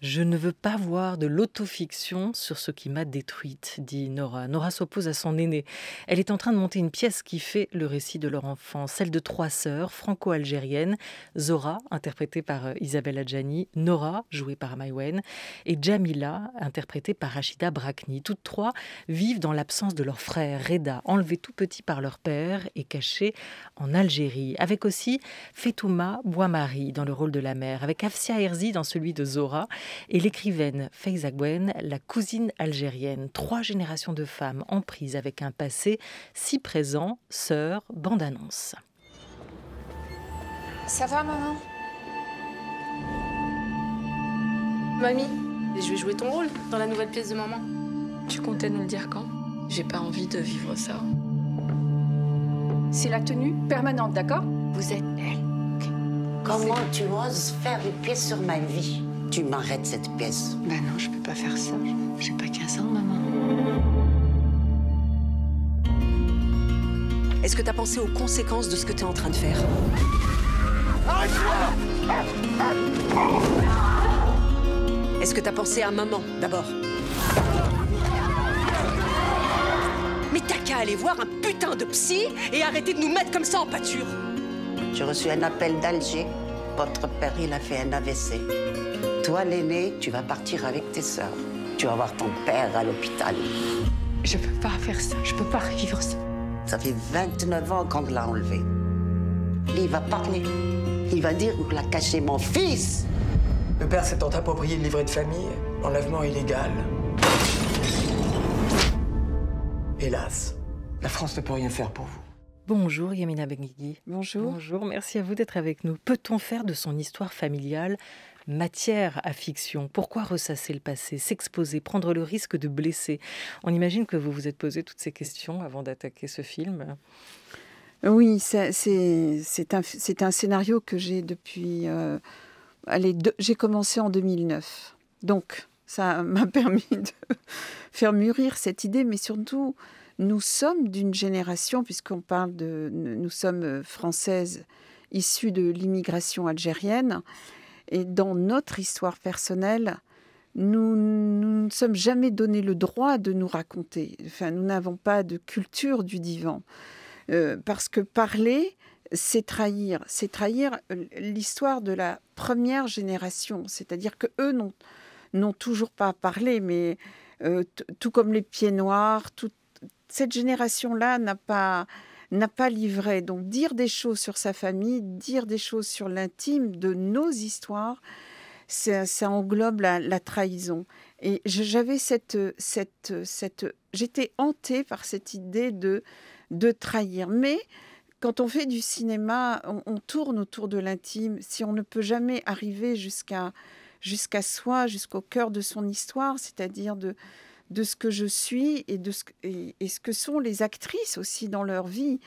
Je ne veux pas voir de l'autofiction sur ce qui m'a détruite, dit Nora. Nora s'oppose à son aînée. Elle est en train de monter une pièce qui fait le récit de leur enfance, celle de trois sœurs franco-algériennes, Zora, interprétée par euh, Isabelle Adjani, Nora, jouée par Maïwen, et Jamila, interprétée par Rachida Brakni. Toutes trois vivent dans l'absence de leur frère, Reda, enlevé tout petit par leur père et caché en Algérie, avec aussi Fetouma Boimari dans le rôle de la mère, avec Afsia Herzi dans celui de Zora, et l'écrivaine Faiza la cousine algérienne. Trois générations de femmes en avec un passé si présent, sœur, bande-annonce. Ça va, maman Mamie, je vais jouer ton rôle dans la nouvelle pièce de maman. Tu comptais nous le dire quand J'ai pas envie de vivre ça. C'est la tenue permanente, d'accord Vous êtes elle. Comment tu oses faire une pièce sur ma vie tu m'arrêtes cette pièce. Ben non, je peux pas faire ça. J'ai pas 15 ans, maman. Est-ce que t'as pensé aux conséquences de ce que t'es en train de faire Est-ce que t'as pensé à maman, d'abord Mais t'as qu'à aller voir un putain de psy et arrêter de nous mettre comme ça en pâture J'ai reçu un appel d'Alger. Votre père, il a fait un AVC. Toi, l'aîné, tu vas partir avec tes soeurs. Tu vas voir ton père à l'hôpital. Je peux pas faire ça, je peux pas vivre ça. Ça fait 29 ans qu'on l'a enlevé. Il va parler. Il va dire qu'on l'a caché mon fils. Le père s'étant approprié le livret de famille, enlèvement illégal. Hélas, la France ne peut rien faire pour vous. Bonjour Yamina Benguigui. Bonjour. Bonjour, merci à vous d'être avec nous. Peut-on faire de son histoire familiale matière à fiction. Pourquoi ressasser le passé, s'exposer, prendre le risque de blesser On imagine que vous vous êtes posé toutes ces questions avant d'attaquer ce film. Oui, c'est un, scénario que j'ai depuis... Euh, j'ai commencé en 2009. Donc, ça m'a permis de faire mûrir cette idée, mais surtout, nous sommes d'une génération, puisqu'on parle de... Nous sommes euh, françaises issues de l'immigration algérienne. Et dans notre histoire personnelle, nous, ne sommes jamais donné le droit de nous raconter. Enfin, nous n'avons pas de culture du divan. Euh, parce que parler, c'est trahir. C'est trahir l'histoire de la première génération. C'est-à-dire que eux n'ont toujours pas parlé, mais euh, tout comme les pieds noirs, toute cette génération-là n'a pas n'a pas livré. Donc dire des choses sur sa famille, dire des choses sur l'intime de nos histoires, ça, ça englobe la, trahison. Et j'avais cette, cette, cette, j'étais hantée par cette idée de, de trahir. Mais quand on fait du cinéma, on, tourne autour de l'intime. Si on ne peut jamais arriver jusqu'à jusqu'à soi, jusqu'au cœur de son histoire, c'est-à-dire de, de ce que je suis et de ce, ce que sont les actrices aussi dans leur vie.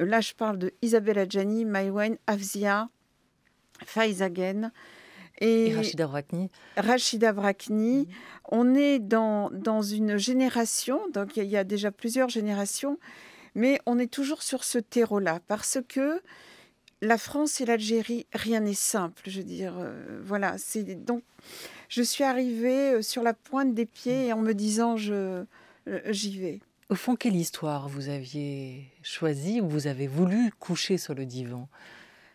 Euh, là, je parle de Isabella Adjani, Maïwen, Afzia, Faizagen. Et, et, Rachida Brakni. Rachida mm-hmm. On est dans, dans une génération, donc il y, a déjà plusieurs générations, mais on est toujours sur ce terreau-là, parce que la France et l'Algérie, rien n'est simple, je veux dire. Euh, voilà, c'est donc je suis arrivée euh, sur la pointe des pieds en me disant je euh, j'y vais. Au fond, quelle histoire vous aviez choisie ou vous avez voulu coucher sur le divan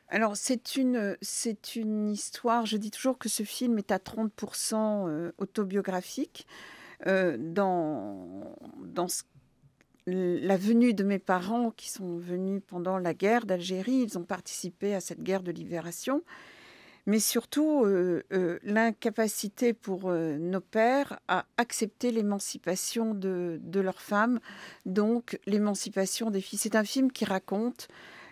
alors, c'est une, c'est une histoire. Je dis toujours que ce film est à 30% euh, autobiographique. dans, la venue de mes parents qui sont venus pendant la guerre d'Algérie, ils ont participé à cette guerre de libération mais surtout euh, euh, l'incapacité pour euh, nos pères à accepter l'émancipation de, leurs femmes, donc l'émancipation des filles. C'est un film qui raconte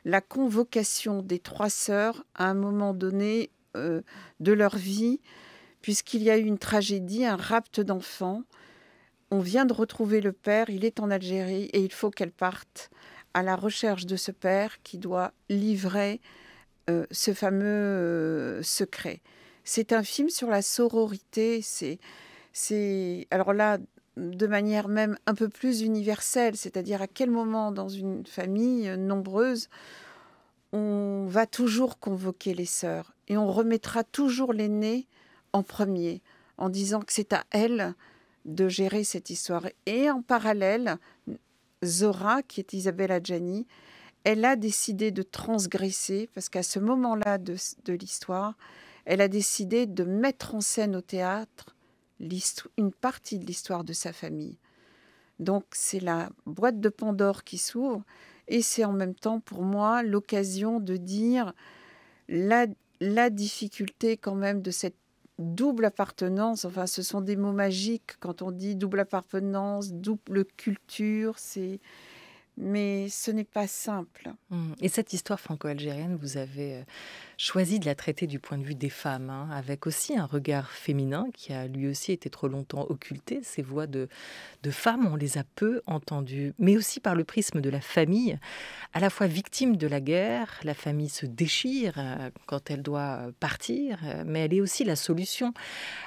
la convocation des trois sœurs à un moment donné de leur vie, puisqu'il y a eu une tragédie, un rapt d'enfant. On vient de retrouver le père, il est en Algérie et il faut qu'elle parte à la recherche de ce père qui doit livrer euh, ce fameux euh, secret. C'est un film sur la sororité. C'est, c'est, alors là, de manière même un peu plus universelle, c'est-à-dire à quel moment dans une famille euh, nombreuse on va toujours convoquer les sœurs et on remettra toujours l'aînée en premier en disant que c'est à elle de gérer cette histoire. Et en parallèle, Zora, qui est Isabelle Adjani, elle a décidé de transgresser, parce qu'à ce moment-là de, l'histoire, elle a décidé de mettre en scène au théâtre une partie de l'histoire de sa famille. Donc c'est la boîte de Pandore qui s'ouvre, et c'est en même temps pour moi l'occasion de dire la, la difficulté quand même de cette double appartenance, enfin ce sont des mots magiques quand on dit double appartenance, double culture, c'est mais ce n'est pas simple. Mmh. Et cette histoire franco-algérienne, vous avez euh, choisi de la traiter du point de vue des femmes, hein, avec aussi un regard féminin qui a lui aussi été trop longtemps occulté. Ces voix de, de femmes, on les a peu entendues, mais aussi par le prisme de la famille, à la fois victime de la guerre, la famille se déchire euh, quand elle doit euh, partir, euh, mais elle est aussi la solution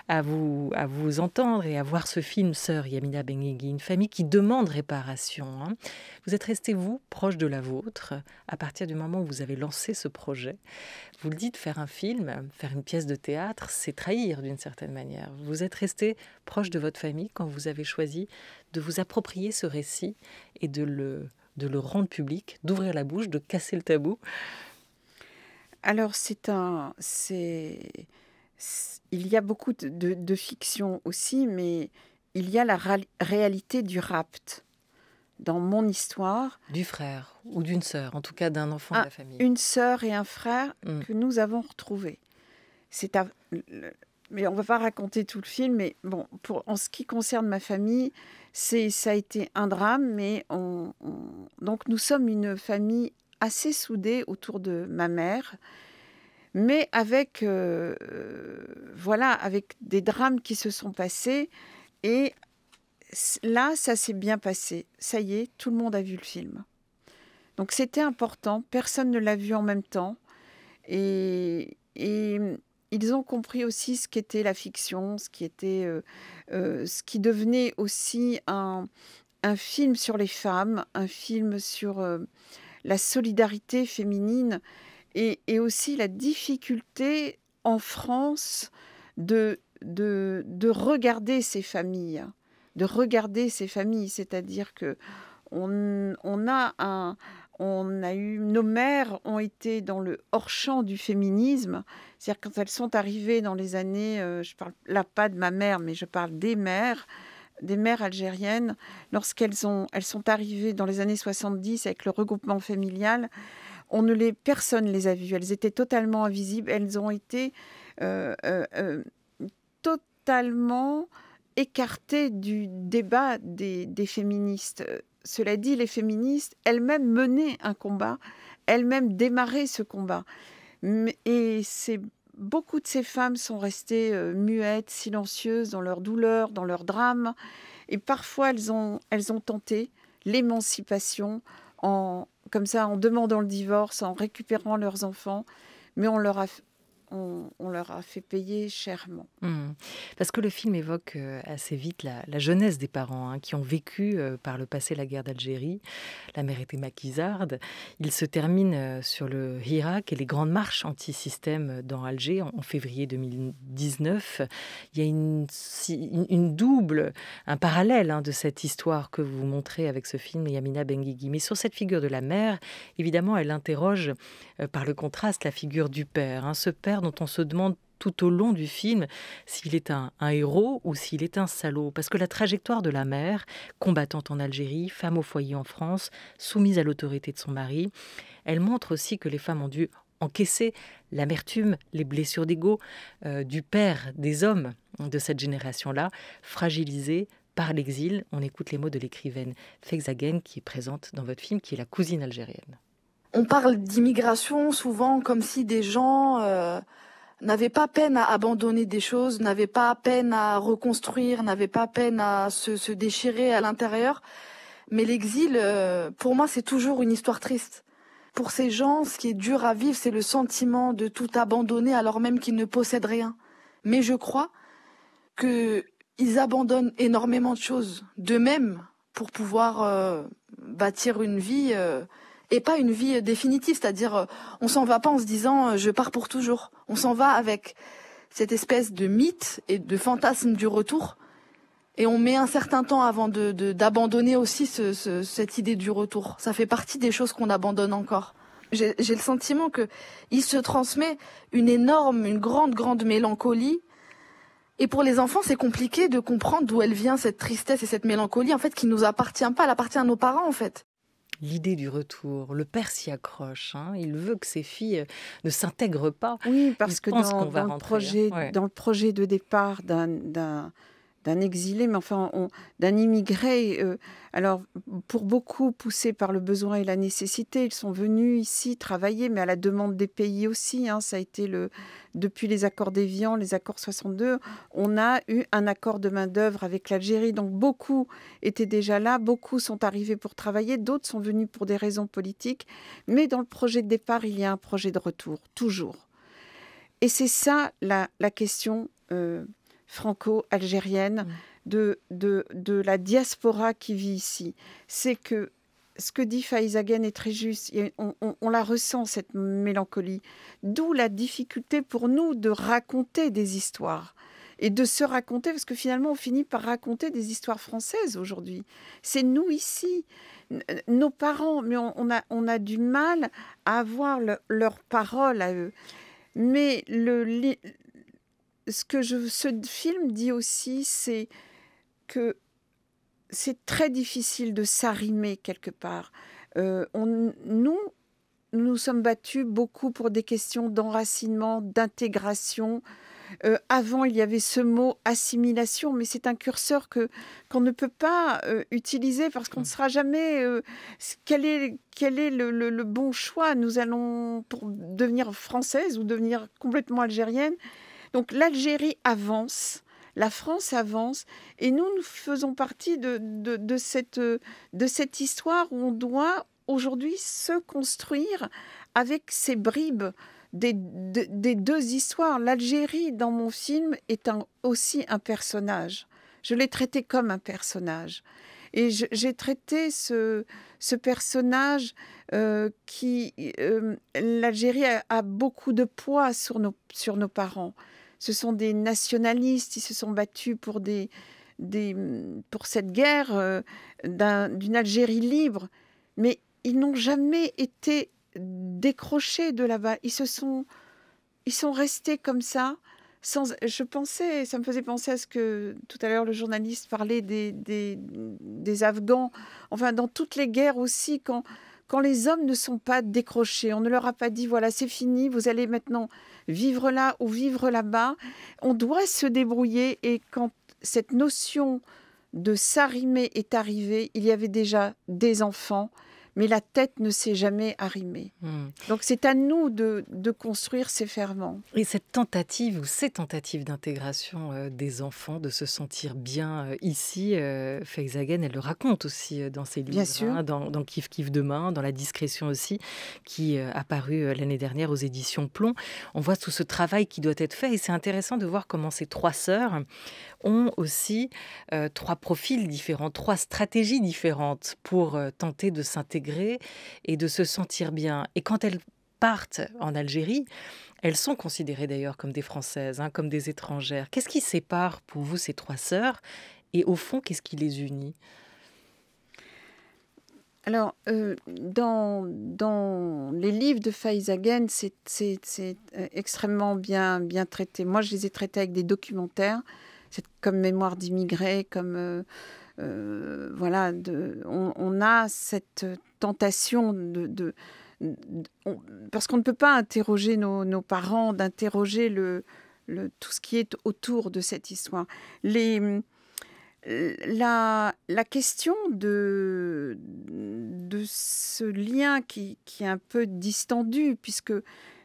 à vous, à vous entendre et à voir ce film Sœur Yamina Benguigui, une famille qui demande réparation. Hein. Vous êtes resté, vous, proche de la vôtre, à partir du moment où vous avez lancé ce projet vous le dites, faire un film, faire une pièce de théâtre, c'est trahir d'une certaine manière. Vous êtes resté proche de votre famille quand vous avez choisi de vous approprier ce récit et de le, rendre public, d'ouvrir la bouche, de casser le tabou. Alors c'est un, c'est, il y a beaucoup de, fiction aussi, mais il y a la réalité du rapt dans mon histoire. Du frère ou d'une sœur, en tout cas d'un enfant de ah, la famille. Une sœur et un frère mm. que nous avons retrouvés. C'est Mais on va pas raconter tout le film, mais bon, pour, en ce qui concerne ma famille, c'est ça a été un drame, mais on, donc nous sommes une famille assez soudée autour de ma mère, mais avec euh, euh, voilà, avec des drames qui se sont passés et là, ça s'est bien passé. Ça y est, tout le monde a vu le film. Donc c'était important. Personne ne l'a vu en même temps. Et, ils ont compris aussi ce qu'était la fiction, ce qui était, euh, euh, ce qui devenait aussi un, film sur les femmes, un film sur euh, la solidarité féminine et, aussi la difficulté en France de regarder ces familles de regarder ces familles, c'est-à-dire que on, a un, on a eu nos mères ont été dans le hors-champ du féminisme, c'est-à-dire quand elles sont arrivées dans les années, euh, je parle là pas de ma mère, mais je parle des mères des mères algériennes, lorsqu'elles ont, elles sont arrivées dans les années 70 avec le regroupement familial, on ne les, personne les a vues. Elles étaient totalement invisibles. Elles ont été euh, euh, totalement écarté du débat des, féministes. Euh, cela dit, les féministes elles-mêmes menaient un combat, elles-mêmes démarraient ce combat. Et beaucoup de ces femmes sont restées euh, muettes, silencieuses dans leur douleur, dans leur drame. Et parfois, elles ont, elles ont tenté l'émancipation en, comme ça, en demandant le divorce, en récupérant leurs enfants. Mais on leur a on, leur a fait payer chèrement. Hmm. Parce que le film évoque euh, assez vite la, jeunesse des parents hein, qui ont vécu euh, par le passé la guerre d'Algérie. La mère était maquisarde. Il se termine euh, sur le Hirak et les grandes marches anti-système dans Alger en, février 2019. Il y a une, double, un parallèle hein, de cette histoire que vous montrez avec ce film, Yamina Benguigui. Mais sur cette figure de la mère, évidemment, elle interroge par le contraste la figure du père. Hein. Ce père dont on se demande tout au long du film s'il est un, héros ou s'il est un salaud. Parce que la trajectoire de la mère, combattante en Algérie, femme au foyer en France, soumise à l'autorité de son mari, elle montre aussi que les femmes ont dû encaisser l'amertume, les blessures d'ego euh, du père des hommes de cette génération-là, fragilisés par l'exil. On écoute les mots de l'écrivaine Fexagen qui est présente dans votre film, qui est la cousine algérienne on parle d'immigration souvent comme si des gens euh, n'avaient pas peine à abandonner des choses, n'avaient pas peine à reconstruire, n'avaient pas peine à se, déchirer à l'intérieur. Mais l'exil, euh, pour moi, c'est toujours une histoire triste. Pour ces gens, ce qui est dur à vivre, c'est le sentiment de tout abandonner alors même qu'ils ne possèdent rien. Mais je crois qu'ils abandonnent énormément de choses d'eux-mêmes pour pouvoir euh, bâtir une vie et pas une vie euh, définitive, c'est-à-dire euh, on s'en va pas en se disant euh, je pars pour toujours. On s'en va avec cette espèce de mythe et de fantasme du retour. Et on met un certain temps avant de, d'abandonner aussi cette idée du retour. Ça fait partie des choses qu'on abandonne encore. J'ai, j'ai le sentiment que il se transmet une énorme, une grande, grande mélancolie. Et pour les enfants, c'est compliqué de comprendre d'où elle vient cette tristesse et cette mélancolie, en fait, qui nous appartient pas. Elle appartient à nos parents, en fait l'idée du retour. Le père s'y accroche. Hein. Il veut que ses filles euh, ne s'intègrent pas. Oui, parce que dans, le hein. projet, dans, le projet, de départ d'un d'un exilé, mais enfin d'un immigré. Euh, alors, pour beaucoup, poussés par le besoin et la nécessité, ils sont venus ici travailler, mais à la demande des pays aussi. Hein. ça a été le depuis les accords d'Évian, les accords 62, on a eu un accord de main d'œuvre avec l'Algérie. Donc beaucoup étaient déjà là, beaucoup sont arrivés pour travailler, d'autres sont venus pour des raisons politiques. Mais dans le projet de départ, il y a un projet de retour toujours. Et c'est ça la, question. Euh, franco-algérienne, mm. de, de, la diaspora qui vit ici. C'est que ce que dit Faizagen est très juste. On, on, la ressent, cette mélancolie. D'où la difficulté pour nous de raconter des histoires et de se raconter, parce que finalement on finit par raconter des histoires françaises aujourd'hui. C'est nous ici, euh, nos parents, mais on, a, on a du mal à avoir leur parole à eux. Mais le, ce que ce film dit aussi, c'est que c'est très difficile de s'arrimer quelque part. Euh, nous, nous nous sommes battus beaucoup pour des questions d'enracinement, d'intégration. Euh, avant, il y avait ce mot assimilation, mais c'est un curseur que qu'on ne peut pas euh, utiliser parce qu'on ne sera jamais quel est quel est le, le, bon choix. Nous allons pour devenir française ou devenir complètement algérienne. Donc l'Algérie avance, la France avance, et nous, nous faisons partie de, de, cette, de cette histoire où on doit aujourd'hui se construire avec ces bribes des, des deux histoires. L'Algérie, dans mon film, est aussi un personnage. Je l'ai traité comme un personnage. Et j'ai traité ce, ce personnage euh, qui... Euh, L'Algérie a, a, beaucoup de poids sur nos, sur nos parents ce sont des nationalistes, ils se sont battus pour, des, des, pour cette guerre euh, d'une Algérie libre, mais ils n'ont jamais été décrochés de là-bas. Ils se sont, ils sont restés comme ça. Sans, je pensais, ça me faisait penser à ce que tout à l'heure le journaliste parlait des, des, des Afghans. Enfin, dans toutes les guerres aussi, quand quand les hommes ne sont pas décrochés, on ne leur a pas dit voilà c'est fini, vous allez maintenant vivre là ou vivre là-bas, on doit se débrouiller et quand cette notion de s'arrimer est arrivée, il y avait déjà des enfants, mais la tête ne s'est jamais arrimée. Hmm. Donc c'est à nous de, construire ces ferments. Et cette tentative ou ces tentatives d'intégration euh, des enfants, de se sentir bien euh, ici, euh, elle le raconte aussi euh, dans ses livres, hein, dans, Kif Kif Demain, dans La Discrétion aussi, qui a paru l'année dernière aux éditions Plomb. On voit tout ce travail qui doit être fait et c'est intéressant de voir comment ces trois sœurs ont aussi trois profils différents, trois stratégies différentes pour tenter de s'intégrer et de se sentir bien. Et quand elles partent en Algérie, elles sont considérées d'ailleurs comme des Françaises, hein, comme des étrangères. Qu'est-ce qui sépare pour vous ces trois sœurs et au fond, qu'est-ce qui les unit alors, euh, dans, dans les livres de Faizagen, c'est euh, extrêmement bien, bien traité. Moi, je les ai traités avec des documentaires, comme Mémoire d'immigrés, comme... Euh, voilà, de, on, on, a cette tentation de, parce qu'on ne peut pas interroger nos, parents, d'interroger le, tout ce qui est autour de cette histoire. Les, la, la, question de, de ce lien qui, qui, est un peu distendu, puisque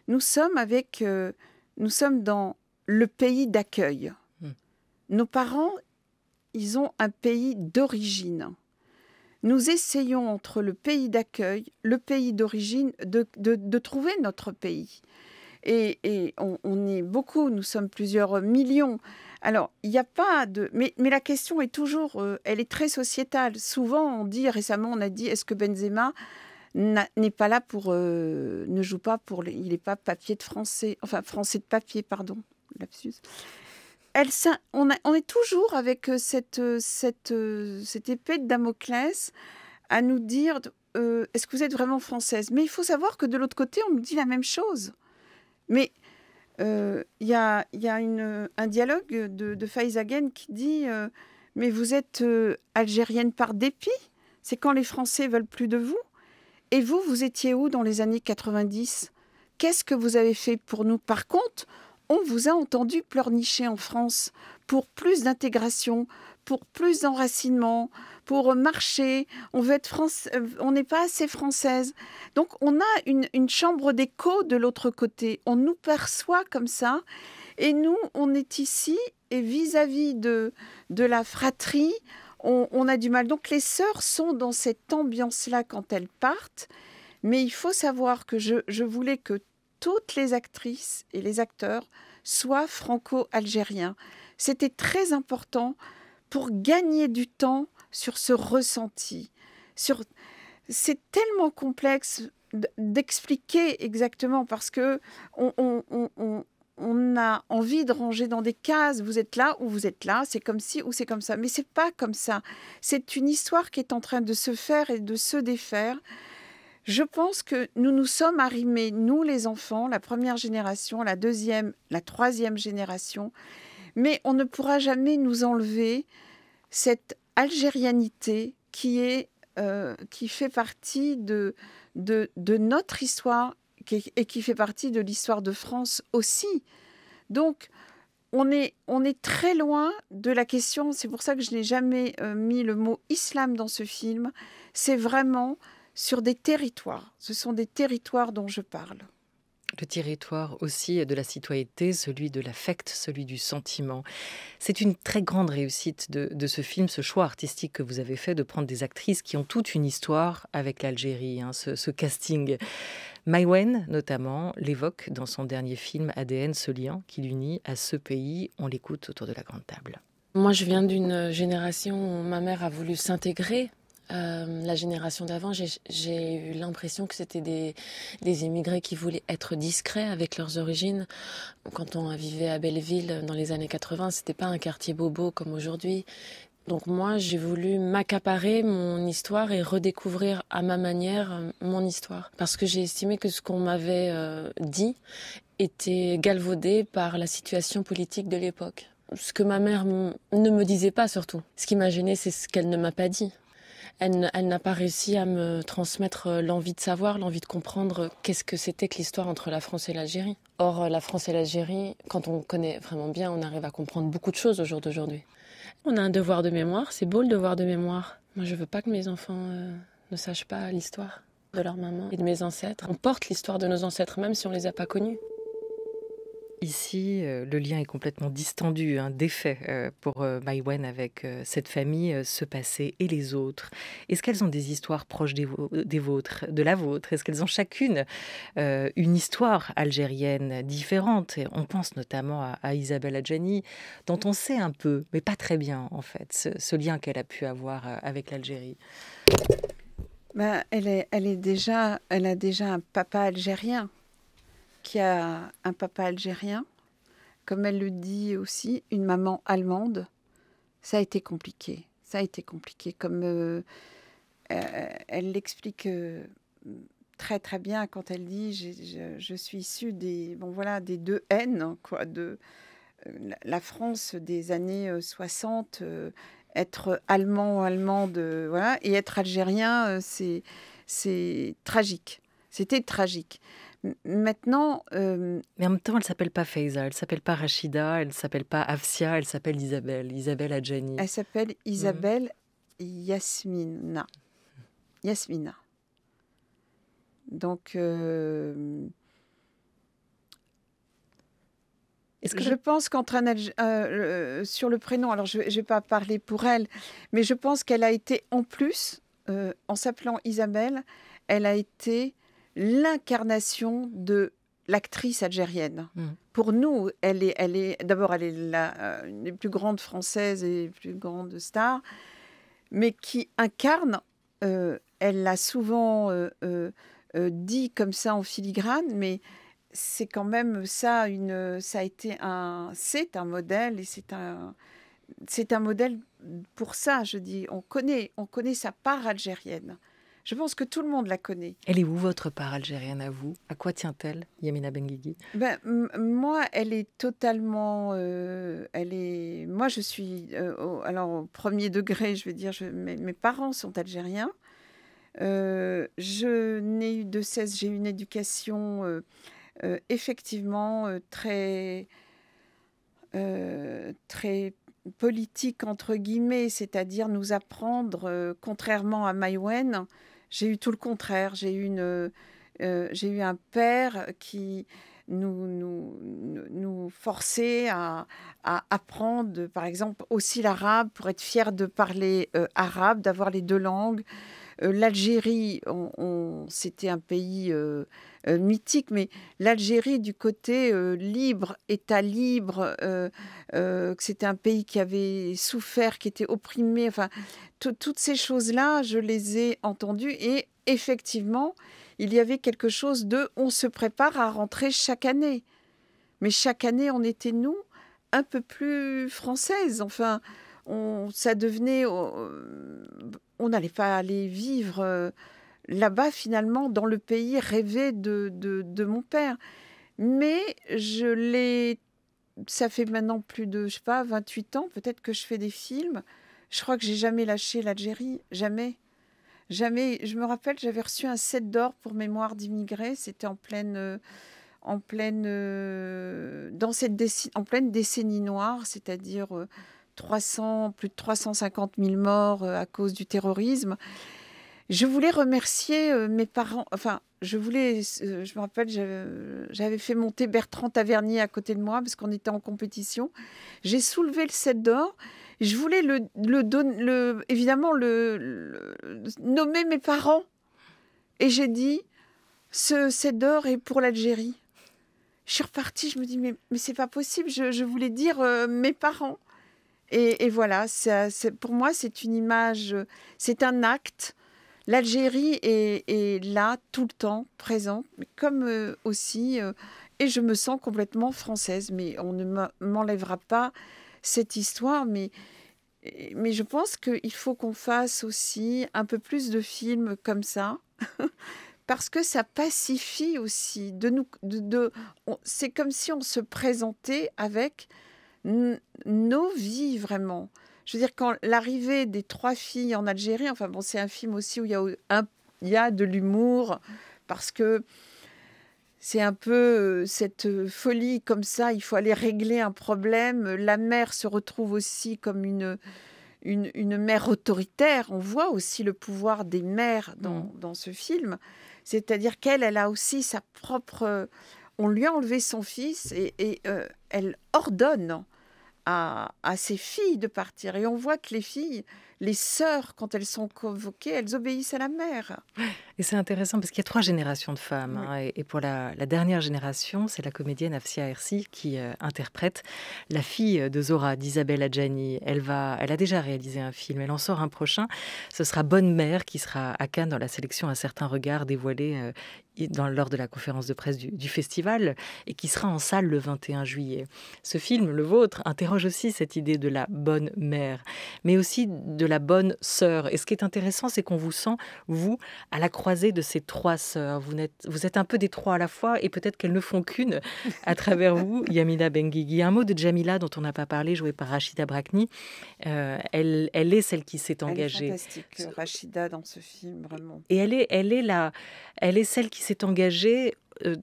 nous sommes avec, euh, nous sommes dans le pays d'accueil. Hmm. Nos parents, ils ont un pays d'origine nous essayons entre le pays d'accueil, le pays d'origine, de, trouver notre pays. Et, on, est beaucoup, nous sommes plusieurs millions. Alors, il n'y a pas de... Mais, mais, la question est toujours, euh, elle est très sociétale. Souvent, on dit, récemment, on a dit, est-ce que Benzema n'est pas là pour... Euh, ne joue pas pour... Il n'est pas papier de français. Enfin, français de papier, pardon. Lapsus on, est toujours avec euh, euh, euh, cette, épée de Damoclès à nous dire est-ce que vous êtes vraiment française Mais il faut savoir que de l'autre côté, on nous dit la même chose. Mais il y a, un dialogue de, de qui dit Mais vous êtes algérienne par dépit C'est quand les Français veulent plus de vous Et vous, vous étiez où dans les années 90 Qu'est-ce que vous avez fait pour nous Par contre, on vous a entendu pleurnicher en France pour plus d'intégration, pour plus d'enracinement, pour marcher. On veut être France, euh, on n'est pas assez française. Donc on a une, chambre d'écho de l'autre côté. On nous perçoit comme ça. Et nous, on est ici et vis-à-vis de, de la fratrie, on, a du mal. Donc les sœurs sont dans cette ambiance-là quand elles partent. Mais il faut savoir que je, je, voulais que toutes les actrices et les acteurs soient franco-algériens. C'était très important pour gagner du temps sur ce ressenti. C'est tellement complexe d'expliquer exactement parce que on, a envie de ranger dans des cases. Vous êtes là ou vous êtes là, c'est comme si ou c'est comme ça. Mais c'est pas comme ça. C'est une histoire qui est en train de se faire et de se défaire je pense que nous nous sommes arrimés, nous les enfants, la première génération, la deuxième, la troisième génération, mais on ne pourra jamais nous enlever cette algérianité qui est euh, qui fait partie de, notre histoire et qui fait partie de l'histoire de France aussi. Donc, on est, on est très loin de la question, c'est pour ça que je n'ai jamais euh, mis le mot islam dans ce film, c'est vraiment sur des territoires. Ce sont des territoires dont je parle. Le territoire aussi de la citoyenneté, celui de l'affect, celui du sentiment. C'est une très grande réussite de, ce film, ce choix artistique que vous avez fait de prendre des actrices qui ont toute une histoire avec l'Algérie, hein, ce, casting. Maïwen, notamment, l'évoque dans son dernier film ADN, ce lien qui l'unit à ce pays. On l'écoute autour de la grande table. Moi, je viens d'une génération où ma mère a voulu s'intégrer euh, la génération d'avant, j'ai eu l'impression que c'était des, des, immigrés qui voulaient être discrets avec leurs origines. Quand on vivait à Belleville euh, dans les années 80, c'était pas un quartier bobo comme aujourd'hui. Donc moi, j'ai voulu m'accaparer mon histoire et redécouvrir à ma manière euh, mon histoire. Parce que j'ai estimé que ce qu'on m'avait dit était galvaudé par la situation politique de l'époque. Ce que ma mère ne me disait pas surtout. Ce qui m'a gêné, c'est ce qu'elle ne m'a pas dit elle, n'a pas réussi à me transmettre euh, l'envie de savoir, l'envie de comprendre qu'est-ce que c'était que l'histoire entre la France et l'Algérie. Or, euh, la France et l'Algérie, quand on connaît vraiment bien, on arrive à comprendre beaucoup de choses au jour d'aujourd'hui. On a un devoir de mémoire, c'est beau le devoir de mémoire. Moi, je veux pas que mes enfants euh, ne sachent pas l'histoire de leur maman et de mes ancêtres. On porte l'histoire de nos ancêtres, même si on les a pas connus. Ici, euh, le lien est complètement distendu, un hein, défait euh, pour euh, Maïwen avec cette famille, ce passé et les autres. Est-ce qu'elles ont des histoires proches des, vôtres, de la vôtre Est-ce qu'elles ont chacune une histoire algérienne différente On pense notamment à, Isabelle Adjani, dont on sait un peu, mais pas très bien en fait, ce, lien qu'elle a pu avoir avec l'Algérie. Bah, elle, est, elle, est déjà, elle a déjà un papa algérien qui a un papa algérien, comme elle le dit aussi, une maman allemande, ça a été compliqué. Ça a été compliqué, comme euh, euh, elle l'explique euh, très très bien quand elle dit je, suis issue des bon voilà des deux haines quoi de la France des années 60 être allemand allemande voilà et être algérien c'est tragique c'était tragique. Maintenant. Euh, mais en même temps, elle s'appelle pas Faiza, elle s'appelle pas Rachida, elle s'appelle pas Afsia, elle s'appelle Isabelle, Isabelle Adjani. Elle s'appelle mhm. Isabelle Yasmina. Yasmina. Donc. Euh, Est-ce que je pense qu'en un euh, sur le prénom, alors je ne vais pas parler pour elle, mais je pense qu'elle a été en plus, en s'appelant Isabelle, elle a été l'incarnation de l'actrice algérienne. Mm. Pour nous, elle est, d'abord, elle est la, euh, des plus grande française et plus grande star, mais qui incarne, euh, elle l'a souvent euh, dit comme ça en filigrane, mais c'est quand même ça, une, ça a été un, c'est un modèle et c'est un, c'est un modèle pour ça, je dis, on connaît, on connaît sa part algérienne. Je pense que tout le monde la connaît. Elle est où votre part algérienne à vous À quoi tient-elle, Yamina Benguigui ben, Moi, elle est totalement... Euh, elle est... Moi, je suis... Euh, alors, au premier degré, je veux dire, mes, mes, parents sont algériens. Euh, je n'ai eu de cesse, j'ai eu une éducation effectivement très... très politique entre guillemets, c'est-à-dire nous apprendre, contrairement à Maïwen, j'ai eu tout le contraire. J'ai eu, euh, un père qui nous, nous, forçait à, apprendre, par exemple, aussi l'arabe pour être fier de parler euh, arabe, d'avoir les deux langues. Euh, L'Algérie, c'était un pays euh, euh, mythique, mais l'Algérie du côté libre, État libre, que c'était un pays qui avait souffert, qui était opprimé. Enfin, toutes ces choses-là, je les ai entendues et effectivement, il y avait quelque chose de on se prépare à rentrer chaque année. Mais chaque année, on était nous un peu plus française. Enfin, on, ça devenait, euh, on n'allait pas aller vivre euh, là-bas finalement dans le pays rêvé de, de, mon père. Mais je l'ai, ça fait maintenant plus de, je sais pas, 28 ans peut-être que je fais des films. Je crois que j'ai jamais lâché l'Algérie, jamais. Jamais, je me rappelle, j'avais reçu un set d'or pour mémoire d'immigrés, c'était en pleine en pleine euh, dans cette en pleine décennie noire, c'est-à-dire plus de 350 000 morts euh, à cause du terrorisme. Je voulais remercier euh, mes parents, enfin, je voulais, euh, je me rappelle, j'avais fait monter Bertrand Tavernier à côté de moi parce qu'on était en compétition. J'ai soulevé le set d'or. Je voulais le, le, le évidemment le, nommer mes parents et j'ai dit ce set d'or est pour l'Algérie. Je suis repartie, je me dis mais, mais c'est pas possible. Je, voulais dire mes parents. Et, voilà, pour moi, c'est une image, euh, c'est un acte. L'Algérie est, là tout le temps, présente, comme euh, aussi, euh, et je me sens complètement française, mais on ne m'enlèvera pas cette histoire, mais, je pense qu'il faut qu'on fasse aussi un peu plus de films comme ça. parce que ça pacifie aussi de nous c'est comme si on se présentait avec nos vies vraiment. Je veux dire, quand l'arrivée des trois filles en Algérie, enfin bon, c'est un film aussi où il y a, il y a de l'humour, parce que c'est un peu euh, cette euh, folie comme ça, il faut aller régler un problème. La mère se retrouve aussi comme une, une, mère autoritaire. On voit aussi le pouvoir des mères dans, mmh. dans ce film. C'est-à-dire qu'elle, elle a aussi sa propre on lui a enlevé son fils et, euh, elle ordonne à, ses filles de partir. Et on voit que les filles, les sœurs, quand elles sont convoquées, elles obéissent à la mère. Et c'est intéressant parce qu'il y a trois générations de femmes. Hein, et, pour la, dernière génération, c'est la comédienne Afsia Hersi qui euh, interprète la fille de Zora, d'Isabelle Adjani. Elle, va, elle a déjà réalisé un film, elle en sort un prochain. Ce sera Bonne Mère qui sera à Cannes dans la sélection Un certain regard dévoilé. Euh, lors de la conférence de presse du, festival et qui sera en salle le 21 juillet. Ce film, le vôtre, interroge aussi cette idée de la bonne mère, mais aussi de la bonne sœur. Et ce qui est intéressant, c'est qu'on vous sent, vous, à la croisée de ces trois sœurs. Vous êtes, vous êtes un peu des trois à la fois et peut-être qu'elles ne font qu'une à travers vous, Yamila Benguigui. Un mot de Jamila dont on n'a pas parlé, jouée par Rachida Brakni. Euh, elle, elle est celle qui s'est engagée. Elle fantastique, Rachida, dans ce film, vraiment. Et elle est, elle est, elle est celle qui s'est engagé euh,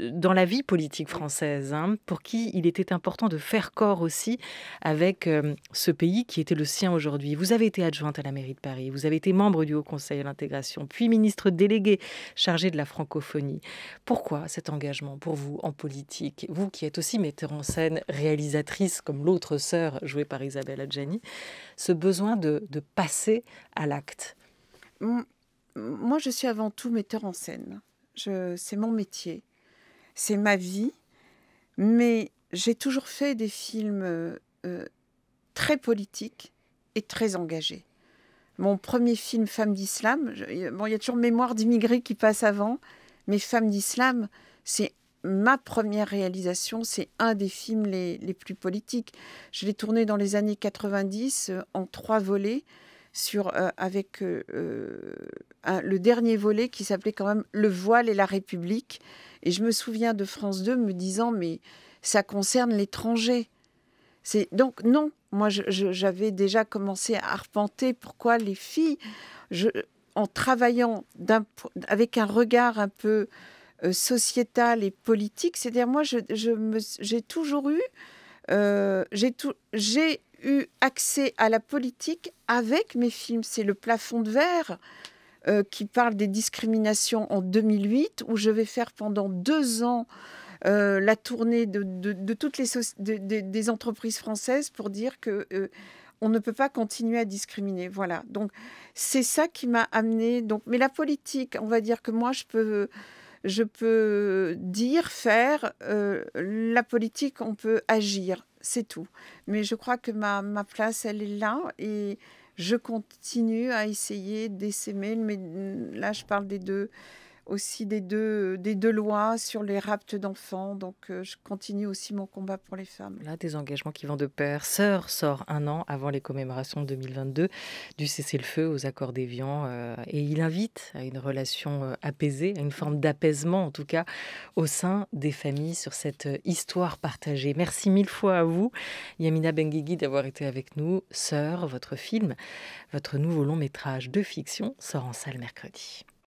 dans la vie politique française, hein, pour qui il était important de faire corps aussi avec euh, ce pays qui était le sien aujourd'hui. Vous avez été adjointe à la mairie de Paris, vous avez été membre du Haut Conseil à l'intégration, puis ministre délégué chargé de la francophonie. Pourquoi cet engagement pour vous en politique Vous qui êtes aussi metteur en scène, réalisatrice comme l'autre sœur jouée par Isabelle Adjani, ce besoin de, de passer à l'acte hum, moi, je suis avant tout metteur en scène. C'est mon métier, c'est ma vie, mais j'ai toujours fait des films euh, euh, très politiques et très engagés. Mon premier film, Femme d'Islam, il y a toujours Mémoire d'immigrés qui passe avant, mais Femme d'Islam, c'est ma première réalisation, c'est un des films les plus politiques. Je l'ai tourné dans les années 90 euh, en trois volets sur, euh, avec euh, euh, le dernier volet qui s'appelait quand même Le voile et la République. Et je me souviens de France 2 me disant, mais ça concerne l'étranger. C'est donc non, moi j'avais déjà commencé à arpenter pourquoi les filles, je, en travaillant avec un regard un peu sociétal et politique, c'est-à-dire moi j'ai je, j'ai toujours eu, euh, j'ai eu accès à la politique avec mes films. C'est le plafond de verre euh, qui parle des discriminations en 2008, où je vais faire pendant deux ans euh, la tournée de, toutes les des entreprises françaises pour dire que euh, on ne peut pas continuer à discriminer. Voilà. Donc c'est ça qui m'a amené. Donc, mais la politique, on va dire que moi je peux je peux dire, faire la politique, on peut agir c'est tout. Mais je crois que ma, place, elle est là et je continue à essayer d'essayer Mais mm, là, je parle des deux aussi des deux, lois sur les raptes d'enfants. Donc, euh, je continue aussi mon combat pour les femmes. Là, des engagements qui vont de pair. Sœur sort un an avant les commémorations 2022 du cessez-le-feu aux accords d'Évian. Euh, et il invite à une relation euh, apaisée, à une forme d'apaisement, en tout cas, au sein des familles sur cette histoire partagée. Merci mille fois à vous, Yamina Benguigui, d'avoir été avec nous. Sœur, votre film, votre nouveau long métrage de fiction sort en salle mercredi.